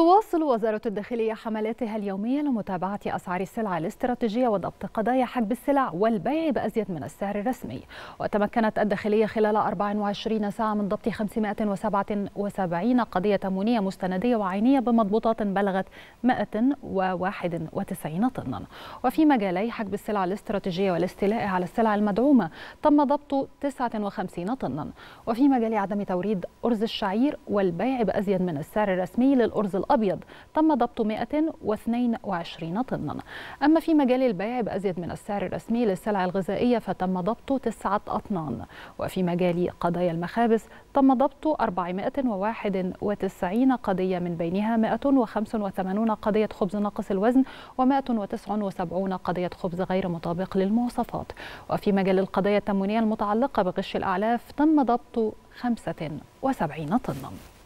تواصل وزارة الداخلية حملاتها اليومية لمتابعة أسعار السلع الاستراتيجية وضبط قضايا حجب السلع والبيع بأزيد من السعر الرسمي وتمكنت الداخلية خلال 24 ساعة من ضبط 577 قضية تمونية مستندية وعينية بمضبوطات بلغت 191 طنا وفي مجالي حجب السلع الاستراتيجية والاستيلاء على السلع المدعومة تم ضبط 59 طنا وفي مجال عدم توريد أرز الشعير والبيع بأزيد من السعر الرسمي للأرز الأرض أبيض تم ضبط 122 طنا أما في مجال البيع بأزيد من السعر الرسمي للسلع الغذائية فتم ضبط 9 أطنان وفي مجال قضايا المخابز تم ضبط 491 قضية من بينها 185 قضية خبز ناقص الوزن و179 قضية خبز غير مطابق للمواصفات وفي مجال القضايا التموينية المتعلقة بغش الأعلاف تم ضبط 75 طنا